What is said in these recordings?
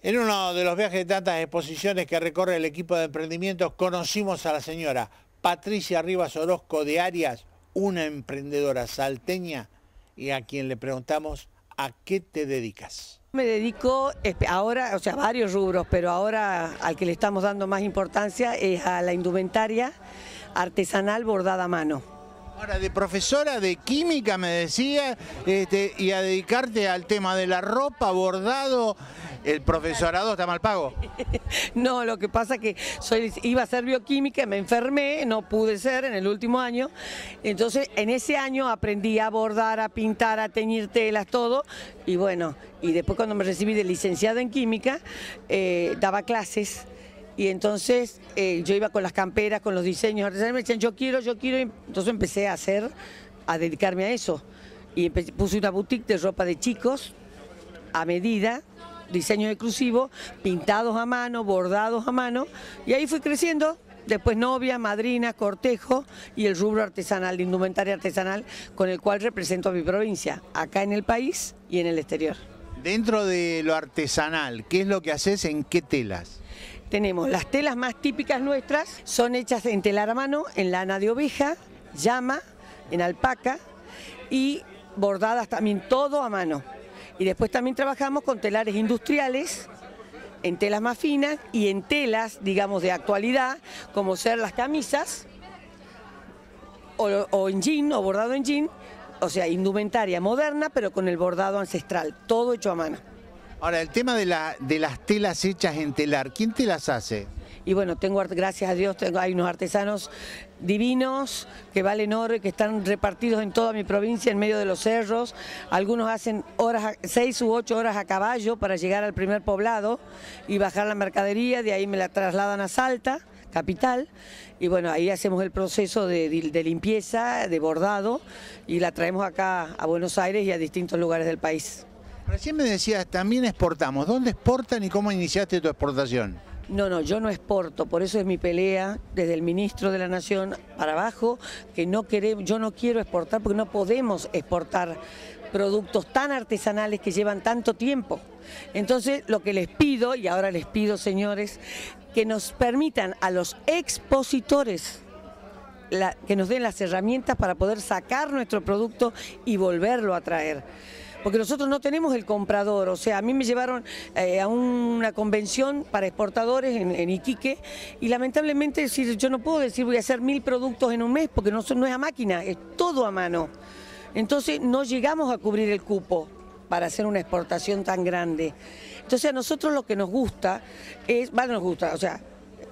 En uno de los viajes de tantas exposiciones que recorre el equipo de emprendimientos, conocimos a la señora Patricia Rivas Orozco de Arias, una emprendedora salteña, y a quien le preguntamos a qué te dedicas. Me dedico ahora, o sea, varios rubros, pero ahora al que le estamos dando más importancia es a la indumentaria artesanal bordada a mano Ahora, de profesora de química me decía, este, y a dedicarte al tema de la ropa, bordado, ¿el profesorado está mal pago? No, lo que pasa es que iba a ser bioquímica, me enfermé, no pude ser en el último año, entonces en ese año aprendí a bordar, a pintar, a teñir telas, todo, y bueno, y después cuando me recibí de licenciada en química, eh, daba clases, y entonces eh, yo iba con las camperas, con los diseños artesanales, me decían yo quiero, yo quiero. Entonces empecé a hacer, a dedicarme a eso. Y puse una boutique de ropa de chicos a medida, diseño exclusivo, pintados a mano, bordados a mano. Y ahí fui creciendo. Después novia, madrina, cortejo y el rubro artesanal, de indumentaria artesanal, con el cual represento a mi provincia, acá en el país y en el exterior. Dentro de lo artesanal, ¿qué es lo que haces? ¿En qué telas? Tenemos las telas más típicas nuestras, son hechas en telar a mano, en lana de oveja, llama, en alpaca y bordadas también todo a mano. Y después también trabajamos con telares industriales, en telas más finas y en telas, digamos, de actualidad, como ser las camisas o, o en jean o bordado en jean o sea, indumentaria moderna, pero con el bordado ancestral, todo hecho a mano. Ahora, el tema de, la, de las telas hechas en telar, ¿quién te las hace? y bueno, tengo, gracias a Dios, tengo, hay unos artesanos divinos que valen oro y que están repartidos en toda mi provincia, en medio de los cerros. Algunos hacen horas, seis u ocho horas a caballo para llegar al primer poblado y bajar la mercadería, de ahí me la trasladan a Salta capital. Y bueno, ahí hacemos el proceso de, limpieza, de bordado, y la traemos acá a Buenos Aires y a distintos lugares del país. Recién me decías, también exportamos. ¿Dónde exportan y cómo iniciaste tu exportación? No, no, yo no exporto, por eso es mi pelea desde el ministro de la Nación para abajo, que no queremos, yo no quiero exportar porque no podemos exportar productos tan artesanales que llevan tanto tiempo. Entonces, lo que les pido, y ahora les pido, señores, que nos permitan a los expositores que nos den las herramientas para poder sacar nuestro producto y volverlo a traer. Porque nosotros no tenemos el comprador, o sea, a mí me llevaron eh, a una convención para exportadores en, Iquique y lamentablemente decir, yo no puedo decir voy a hacer mil productos en un mes porque no, no es a máquina, es todo a mano. Entonces no llegamos a cubrir el cupo para hacer una exportación tan grande. Entonces a nosotros lo que nos gusta es, bueno, nos gusta, o sea,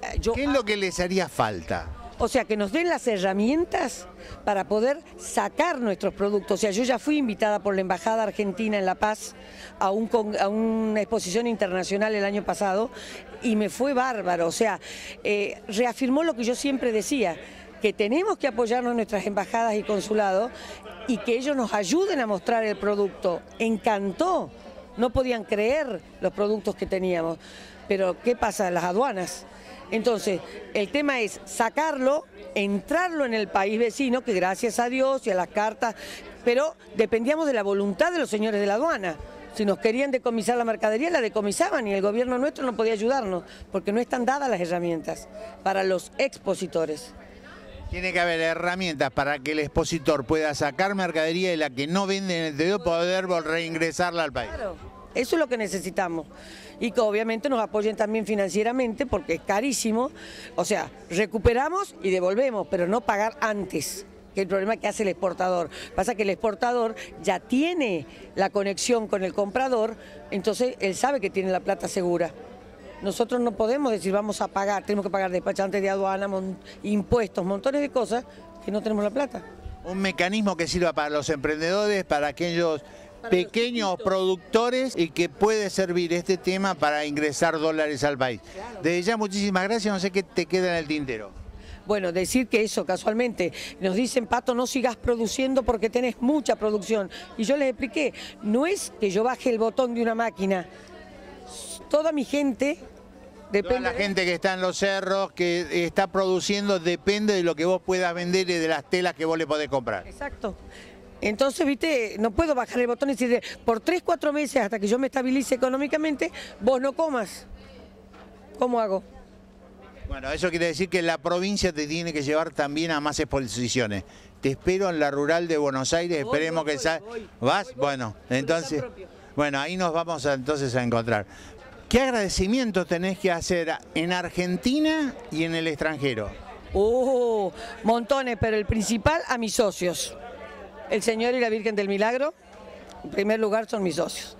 eh, yo... ¿Qué es lo que les haría falta? O sea, que nos den las herramientas para poder sacar nuestros productos. O sea, yo ya fui invitada por la Embajada Argentina en La Paz a, una exposición internacional el año pasado y me fue bárbaro. O sea, eh, reafirmó lo que yo siempre decía que tenemos que apoyarnos en nuestras embajadas y consulados y que ellos nos ayuden a mostrar el producto. Encantó, no podían creer los productos que teníamos. Pero ¿qué pasa? Las aduanas. Entonces, el tema es sacarlo, entrarlo en el país vecino, que gracias a Dios y a las cartas, pero dependíamos de la voluntad de los señores de la aduana. Si nos querían decomisar la mercadería, la decomisaban y el gobierno nuestro no podía ayudarnos, porque no están dadas las herramientas para los expositores. Tiene que haber herramientas para que el expositor pueda sacar mercadería de la que no vende en el dedo poder reingresarla al país. Claro, eso es lo que necesitamos. Y que obviamente nos apoyen también financieramente porque es carísimo. O sea, recuperamos y devolvemos, pero no pagar antes que es el problema que hace el exportador. Pasa que el exportador ya tiene la conexión con el comprador, entonces él sabe que tiene la plata segura. Nosotros no podemos decir vamos a pagar, tenemos que pagar despachantes de aduana, impuestos, montones de cosas que no tenemos la plata. Un mecanismo que sirva para los emprendedores, para aquellos pequeños productores y que puede servir este tema para ingresar dólares al país. De Desde ya muchísimas gracias, no sé qué te queda en el tintero. Bueno, decir que eso, casualmente, nos dicen, Pato, no sigas produciendo porque tenés mucha producción. Y yo les expliqué, no es que yo baje el botón de una máquina, toda mi gente Depende Toda la gente que está en los cerros, que está produciendo, depende de lo que vos puedas vender y de las telas que vos le podés comprar. Exacto. Entonces, viste, no puedo bajar el botón y decir, por tres, cuatro meses hasta que yo me estabilice económicamente, vos no comas. ¿Cómo hago? Bueno, eso quiere decir que la provincia te tiene que llevar también a más exposiciones. Te espero en la rural de Buenos Aires, esperemos que voy, ¿Vas? bueno, entonces... Bueno, ahí nos vamos entonces a encontrar. ¿Qué agradecimiento tenés que hacer en Argentina y en el extranjero? Uh, montones, pero el principal a mis socios. El Señor y la Virgen del Milagro, en primer lugar, son mis socios.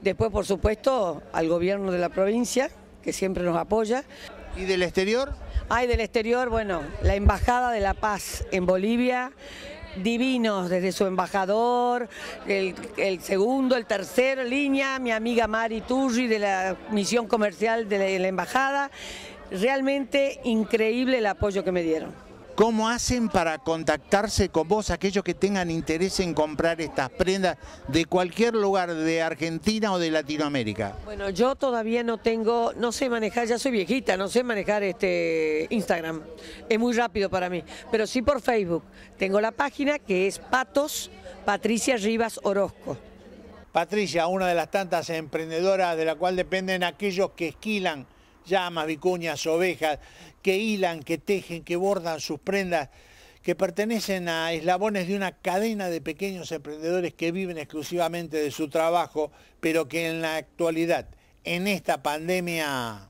Después, por supuesto, al gobierno de la provincia, que siempre nos apoya. ¿Y del exterior? Ay, del exterior, bueno, la Embajada de la Paz en Bolivia, divinos, desde su embajador, el, segundo, el tercero, línea, mi amiga Mari Turri de la misión comercial de la embajada. Realmente increíble el apoyo que me dieron. ¿Cómo hacen para contactarse con vos aquellos que tengan interés en comprar estas prendas de cualquier lugar de Argentina o de Latinoamérica? Bueno, yo todavía no tengo, no sé manejar, ya soy viejita, no sé manejar este Instagram. Es muy rápido para mí, pero sí por Facebook. Tengo la página que es Patos Patricia Rivas Orozco. Patricia, una de las tantas emprendedoras de la cual dependen aquellos que esquilan llamas, vicuñas, ovejas, que hilan, que tejen, que bordan sus prendas, que pertenecen a eslabones de una cadena de pequeños emprendedores que viven exclusivamente de su trabajo, pero que en la actualidad, en esta pandemia,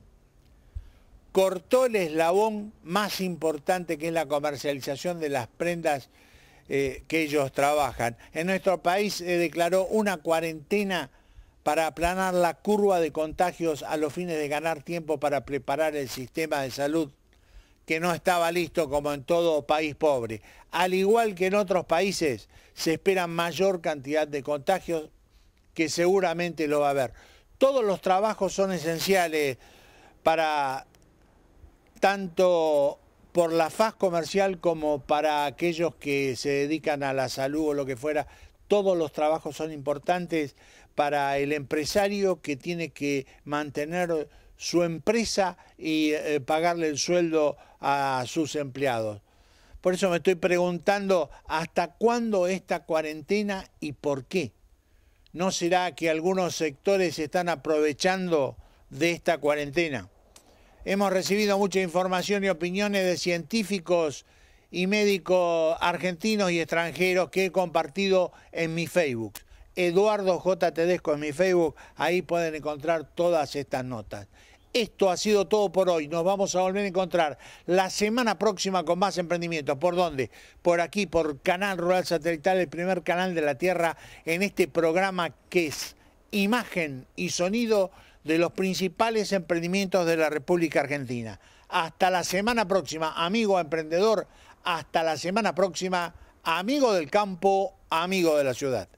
cortó el eslabón más importante que es la comercialización de las prendas eh, que ellos trabajan. En nuestro país se eh, declaró una cuarentena para aplanar la curva de contagios a los fines de ganar tiempo para preparar el sistema de salud que no estaba listo como en todo país pobre. Al igual que en otros países, se espera mayor cantidad de contagios que seguramente lo va a haber. Todos los trabajos son esenciales para tanto por la faz comercial como para aquellos que se dedican a la salud o lo que fuera, todos los trabajos son importantes para el empresario que tiene que mantener su empresa y eh, pagarle el sueldo a sus empleados. Por eso me estoy preguntando hasta cuándo esta cuarentena y por qué. ¿No será que algunos sectores están aprovechando de esta cuarentena? Hemos recibido mucha información y opiniones de científicos y médicos argentinos y extranjeros que he compartido en mi Facebook. Eduardo J. Tedesco en mi Facebook, ahí pueden encontrar todas estas notas. Esto ha sido todo por hoy. Nos vamos a volver a encontrar la semana próxima con más emprendimientos. ¿Por dónde? Por aquí, por Canal Rural Satelital, el primer canal de la Tierra, en este programa que es imagen y sonido de los principales emprendimientos de la República Argentina. Hasta la semana próxima, amigo emprendedor, hasta la semana próxima, amigo del campo, amigo de la ciudad.